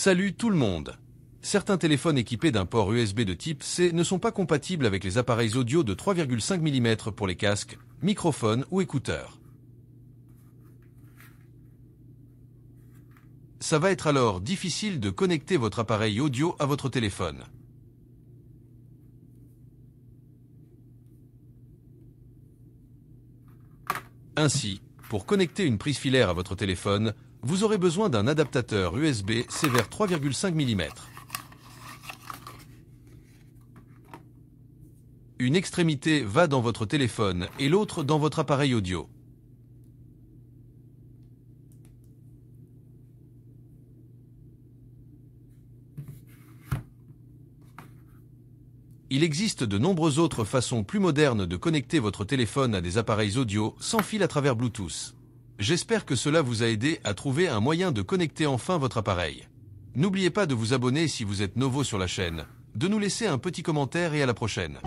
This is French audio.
Salut tout le monde Certains téléphones équipés d'un port USB de type C ne sont pas compatibles avec les appareils audio de 3,5 mm pour les casques, microphones ou écouteurs. Ça va être alors difficile de connecter votre appareil audio à votre téléphone. Ainsi, pour connecter une prise filaire à votre téléphone, vous aurez besoin d'un adaptateur USB sévère 3,5 mm. Une extrémité va dans votre téléphone et l'autre dans votre appareil audio. il existe de nombreuses autres façons plus modernes de connecter votre téléphone à des appareils audio sans fil à travers Bluetooth. J'espère que cela vous a aidé à trouver un moyen de connecter enfin votre appareil. N'oubliez pas de vous abonner si vous êtes nouveau sur la chaîne, de nous laisser un petit commentaire et à la prochaine.